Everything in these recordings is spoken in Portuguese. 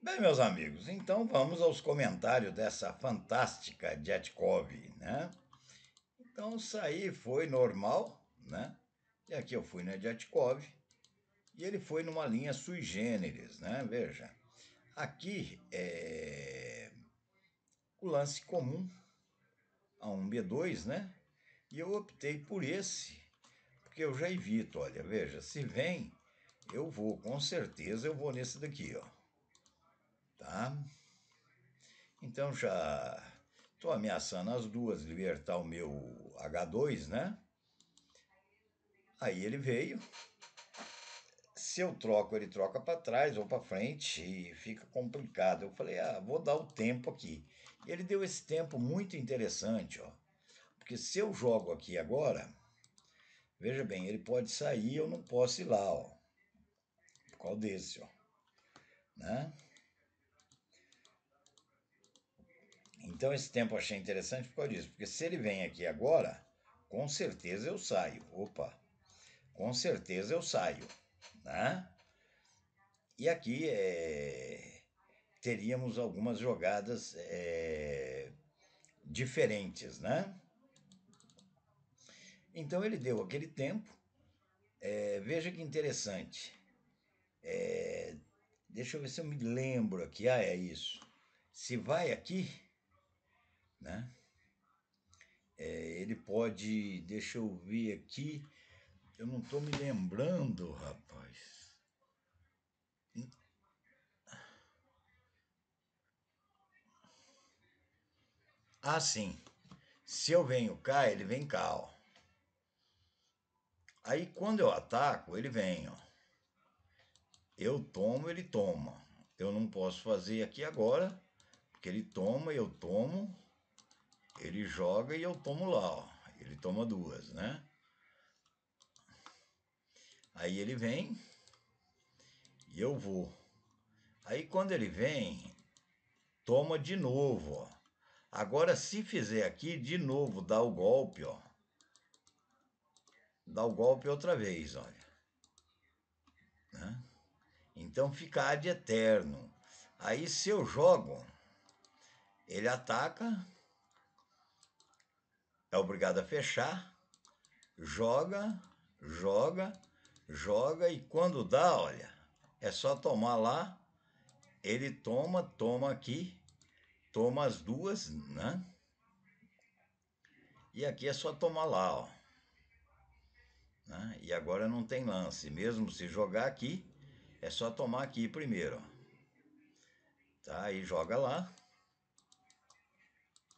Bem, meus amigos, então vamos aos comentários dessa fantástica Jetkov, né? Então sair foi normal, né? E aqui eu fui na Jetkov e ele foi numa linha sui generis, né? Veja, aqui é o lance comum a um B2, né? E eu optei por esse, porque eu já evito, olha, veja, se vem, eu vou, com certeza eu vou nesse daqui, ó tá? Então já estou ameaçando as duas libertar o meu H2, né? Aí ele veio. Se eu troco, ele troca para trás ou para frente e fica complicado. Eu falei, ah, vou dar o tempo aqui. E ele deu esse tempo muito interessante, ó. Porque se eu jogo aqui agora, veja bem, ele pode sair, eu não posso ir lá, ó. Por causa desse, ó. Né? Então esse tempo eu achei interessante por causa disso, porque se ele vem aqui agora, com certeza eu saio. Opa, com certeza eu saio, né? E aqui é, teríamos algumas jogadas é, diferentes, né? Então ele deu aquele tempo. É, veja que interessante. É, deixa eu ver se eu me lembro aqui. Ah, é isso. Se vai aqui, né? É, ele pode, deixa eu ver aqui, eu não estou me lembrando, rapaz. Ah, sim. Se eu venho cá, ele vem cá, ó. Aí quando eu ataco, ele vem, ó. Eu tomo, ele toma. Eu não posso fazer aqui agora, porque ele toma, eu tomo. Ele joga e eu tomo lá, ó. Ele toma duas, né? Aí ele vem e eu vou. Aí quando ele vem, toma de novo, ó. Agora se fizer aqui, de novo, dá o golpe, ó. Dá o golpe outra vez, olha. Né? Então fica de eterno. Aí se eu jogo, ele ataca é obrigado a fechar, joga, joga, joga e quando dá, olha, é só tomar lá, ele toma, toma aqui, toma as duas, né? E aqui é só tomar lá, ó. Né? E agora não tem lance, mesmo se jogar aqui, é só tomar aqui primeiro, ó. Tá, e joga lá.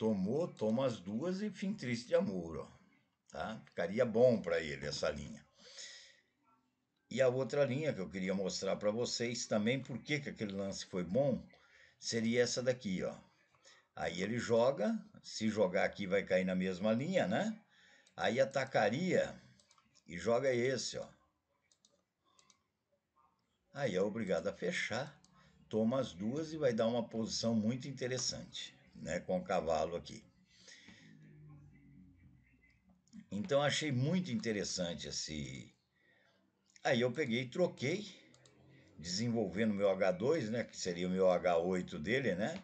Tomou, toma as duas e fim triste de amor, ó. Tá? Ficaria bom para ele essa linha. E a outra linha que eu queria mostrar para vocês também, por que aquele lance foi bom, seria essa daqui, ó. Aí ele joga, se jogar aqui vai cair na mesma linha, né? Aí atacaria e joga esse, ó. Aí é obrigado a fechar, toma as duas e vai dar uma posição muito interessante né, com o cavalo aqui. Então achei muito interessante esse. Aí eu peguei, e troquei, desenvolvendo meu H2, né, que seria o meu H8 dele, né?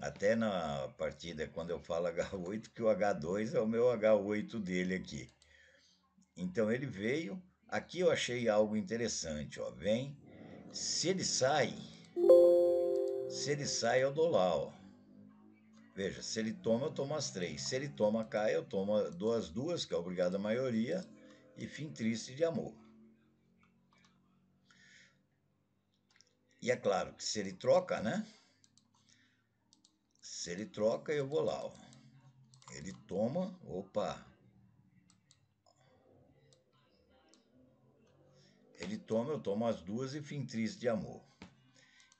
Até na partida, quando eu falo H8, que o H2 é o meu H8 dele aqui. Então ele veio, aqui eu achei algo interessante, ó, vem, se ele sai, se ele sai, eu dou lá, ó. Veja, se ele toma, eu tomo as três. Se ele toma, cai, eu tomo duas, duas, que é obrigado a maioria, e fim triste de amor. E é claro que se ele troca, né? Se ele troca, eu vou lá, ó. Ele toma, opa. Ele toma, eu tomo as duas e fim triste de amor.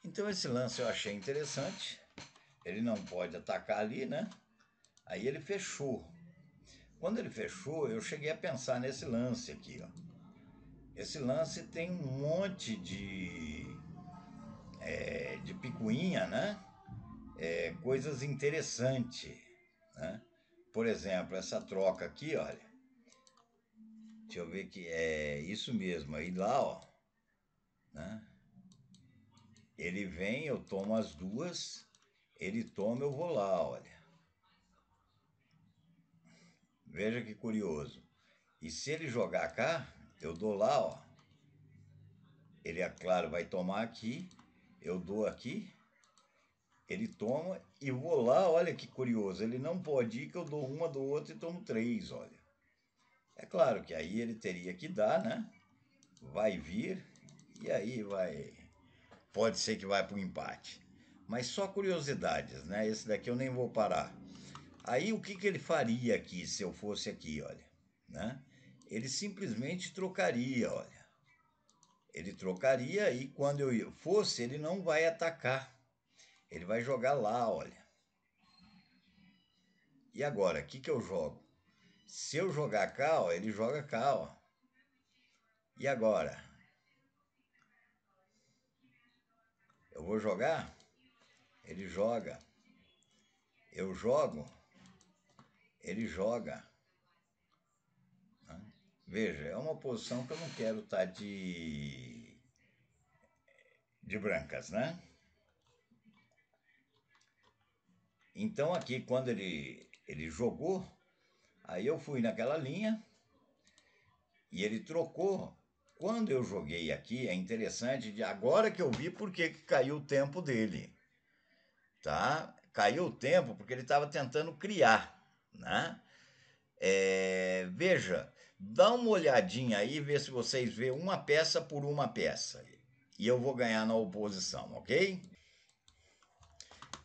Então esse lance eu achei interessante. Ele não pode atacar ali, né? Aí ele fechou. Quando ele fechou, eu cheguei a pensar nesse lance aqui, ó. Esse lance tem um monte de é, de picuinha, né? É, coisas interessantes, né? Por exemplo, essa troca aqui, olha. Deixa eu ver que é isso mesmo aí lá, ó, né? Ele vem, eu tomo as duas, ele toma, eu vou lá, olha. Veja que curioso. E se ele jogar cá, eu dou lá, ó. Ele, é claro, vai tomar aqui, eu dou aqui, ele toma e vou lá, olha que curioso. Ele não pode ir que eu dou uma do outro e tomo três, olha. É claro que aí ele teria que dar, né? Vai vir e aí vai pode ser que vai para o empate. Mas só curiosidades, né? Esse daqui eu nem vou parar. Aí o que, que ele faria aqui se eu fosse aqui, olha, né? Ele simplesmente trocaria, olha. Ele trocaria e quando eu fosse, ele não vai atacar. Ele vai jogar lá, olha. E agora, o que, que eu jogo? Se eu jogar cá, ó, ele joga cá, ó. E agora? Eu vou jogar, ele joga. Eu jogo, ele joga. Veja, é uma posição que eu não quero estar tá de, de brancas, né? Então aqui quando ele, ele jogou, aí eu fui naquela linha e ele trocou quando eu joguei aqui, é interessante, de agora que eu vi por que caiu o tempo dele. Tá? Caiu o tempo porque ele estava tentando criar, né? É, veja, dá uma olhadinha aí, vê se vocês vê uma peça por uma peça. E eu vou ganhar na oposição, ok?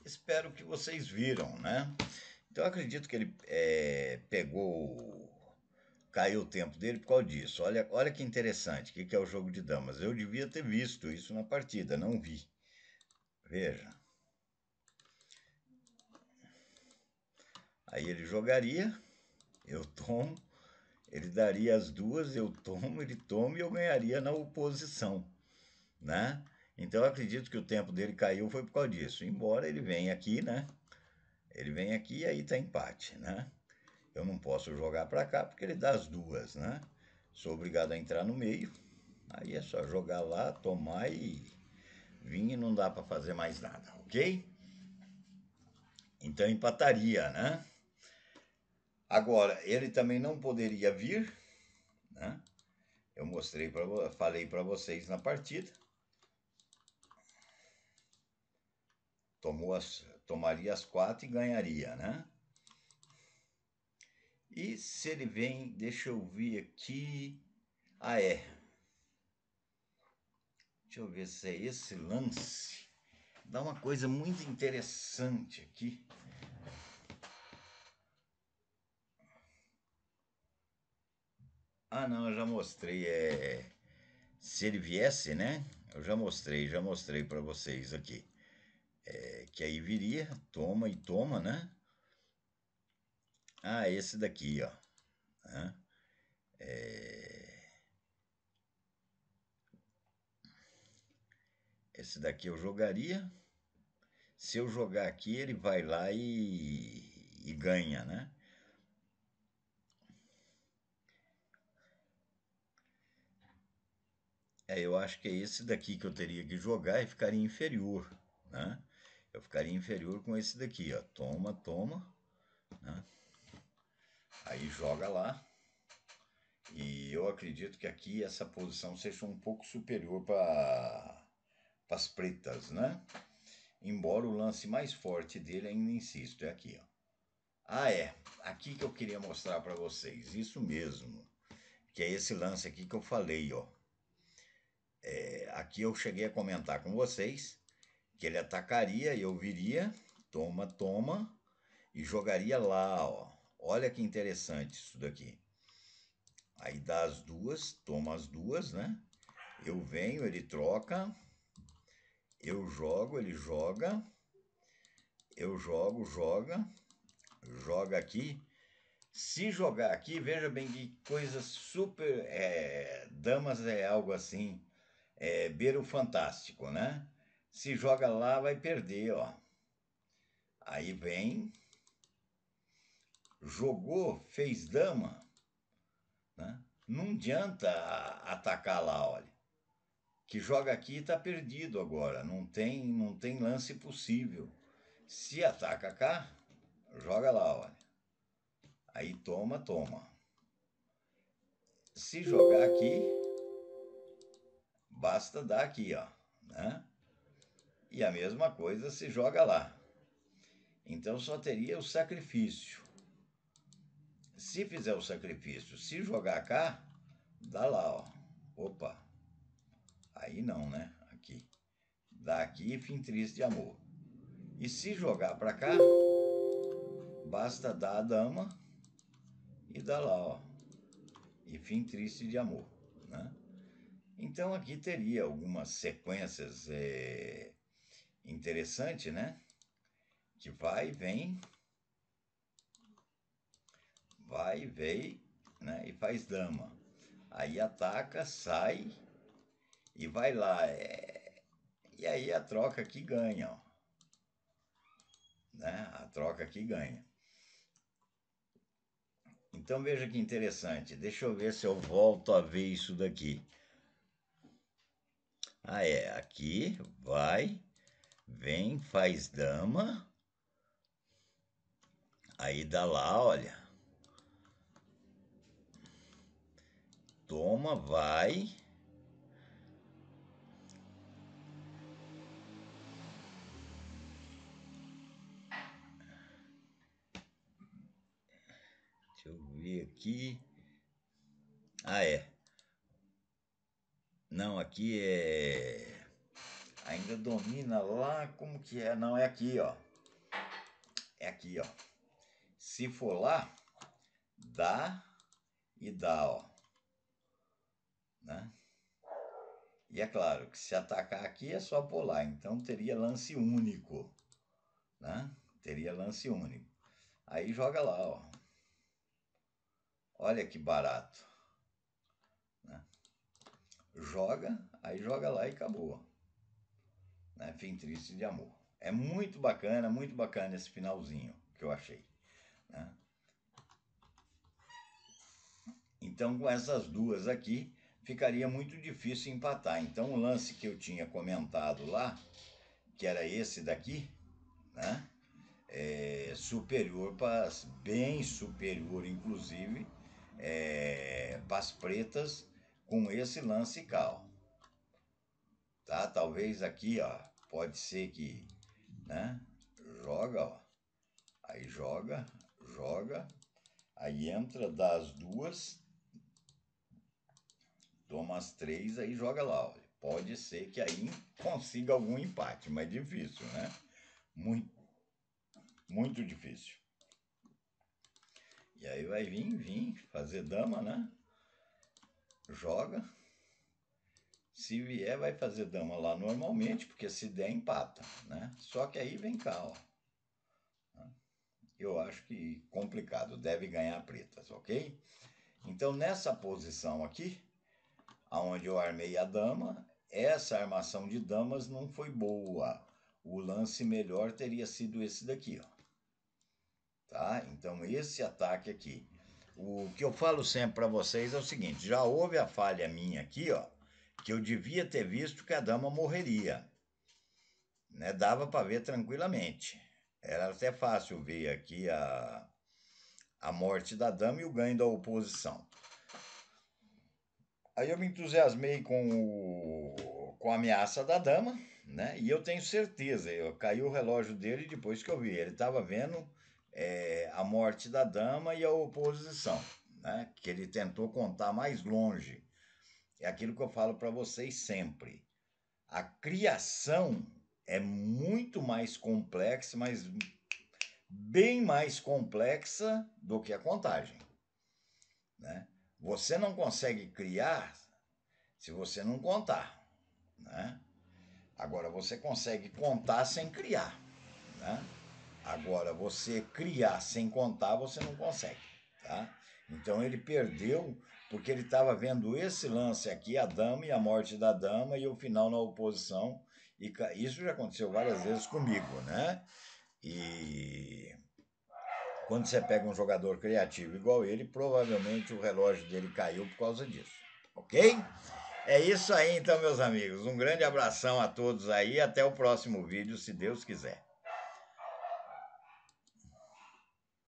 Espero que vocês viram, né? Então, acredito que ele é, pegou caiu o tempo dele por causa disso. Olha, olha que interessante, o que, que é o jogo de damas. Eu devia ter visto isso na partida, não vi. Veja. Aí ele jogaria, eu tomo, ele daria as duas, eu tomo, ele toma e eu ganharia na oposição, né? Então eu acredito que o tempo dele caiu foi por causa disso. Embora ele venha aqui, né? Ele vem aqui e aí tá empate, né? eu não posso jogar para cá porque ele dá as duas, né? Sou obrigado a entrar no meio, aí é só jogar lá, tomar e vir e não dá para fazer mais nada, ok? Então empataria, né? Agora, ele também não poderia vir, né? Eu mostrei para falei para vocês na partida. Tomou as, tomaria as quatro e ganharia, né? E se ele vem, deixa eu ver aqui. Ah, é. Deixa eu ver se é esse lance. Dá uma coisa muito interessante aqui. Ah, não, eu já mostrei. É... Se ele viesse, né? Eu já mostrei, já mostrei para vocês aqui. É, que aí viria, toma e toma, né? Ah, esse daqui, ó. É... Esse daqui eu jogaria. Se eu jogar aqui, ele vai lá e, e ganha, né? É, eu acho que é esse daqui que eu teria que jogar e ficaria inferior, né? Eu ficaria inferior com esse daqui, ó. Toma, toma, né? Aí joga lá. E eu acredito que aqui essa posição seja um pouco superior para as pretas, né? Embora o lance mais forte dele, ainda insisto, é aqui, ó. Ah, é. Aqui que eu queria mostrar para vocês. Isso mesmo. Que é esse lance aqui que eu falei, ó. É, aqui eu cheguei a comentar com vocês que ele atacaria e eu viria, toma, toma, e jogaria lá, ó. Olha que interessante isso daqui. Aí dá as duas, toma as duas, né? Eu venho, ele troca. Eu jogo, ele joga. Eu jogo, joga. Joga aqui. Se jogar aqui, veja bem que coisa super. É, damas é algo assim, é, beira o fantástico, né? Se joga lá, vai perder, ó. Aí vem, jogou, fez dama, né? não adianta atacar lá, olha. Que joga aqui está perdido agora, não tem, não tem lance possível. Se ataca cá, joga lá, olha. Aí toma, toma. Se jogar aqui, basta dar aqui, ó, né? E a mesma coisa se joga lá. Então só teria o sacrifício. Se fizer o sacrifício, se jogar cá, dá lá, ó. Opa. Aí não, né? Aqui. Dá aqui, fim triste de amor. E se jogar para cá, basta dar a dama e dá lá, ó. E fim triste de amor, né? Então aqui teria algumas sequências é, eh, interessantes, né? Que vai e vem vai, vem né, e faz dama. Aí ataca, sai e vai lá. É... E aí a troca que ganha. Ó. Né? A troca que ganha. Então veja que interessante. Deixa eu ver se eu volto a ver isso daqui. Ah, é. Aqui, vai, vem, faz dama. Aí dá lá, olha. Toma, vai. Deixa eu ver aqui. Ah, é. Não, aqui é. Ainda domina lá. Como que é? Não, é aqui, ó. É aqui, ó. Se for lá, dá e dá, ó. Né? E é claro que se atacar aqui é só pular, então teria lance único. Né? Teria lance único. Aí joga lá, ó. Olha que barato. Né? Joga, aí joga lá e acabou. Né? Fim triste de amor. É muito bacana, muito bacana esse finalzinho que eu achei. Né? Então, com essas duas aqui, ficaria muito difícil empatar. Então o lance que eu tinha comentado lá, que era esse daqui, né? É, superior para bem superior, inclusive, é, para as pretas com esse lance cal. Tá? Talvez aqui, ó, pode ser que, né? Joga, ó. Aí joga, joga, aí entra das duas, Toma as três aí joga lá. Pode ser que aí consiga algum empate, mas difícil, né? Muito, muito difícil. E aí vai vir, vir, fazer dama, né? Joga. Se vier, vai fazer dama lá normalmente, porque se der, empata, né? Só que aí vem cá, ó. Eu acho que complicado, deve ganhar pretas, ok? Então, nessa posição aqui, onde eu armei a dama, essa armação de damas não foi boa. O lance melhor teria sido esse daqui, ó. Tá? Então esse ataque aqui. O que eu falo sempre para vocês é o seguinte, já houve a falha minha aqui, ó, que eu devia ter visto que a dama morreria. Né? Dava para ver tranquilamente. Era até fácil ver aqui a a morte da dama e o ganho da oposição. Aí eu me entusiasmei com, o, com a ameaça da dama, né? E eu tenho certeza, eu caiu o relógio dele depois que eu vi. Ele estava vendo é, a morte da dama e a oposição, né? Que ele tentou contar mais longe. É aquilo que eu falo para vocês sempre. A criação é muito mais complexa, mas bem mais complexa do que a contagem, né? Você não consegue criar se você não contar, né? Agora você consegue contar sem criar, né? Agora você criar sem contar você não consegue, tá? Então ele perdeu porque ele estava vendo esse lance aqui, a dama e a morte da dama e o final na oposição. E isso já aconteceu várias vezes comigo, né? E quando você pega um jogador criativo igual ele, provavelmente o relógio dele caiu por causa disso. Ok? É isso aí então, meus amigos. Um grande abração a todos aí. Até o próximo vídeo, se Deus quiser.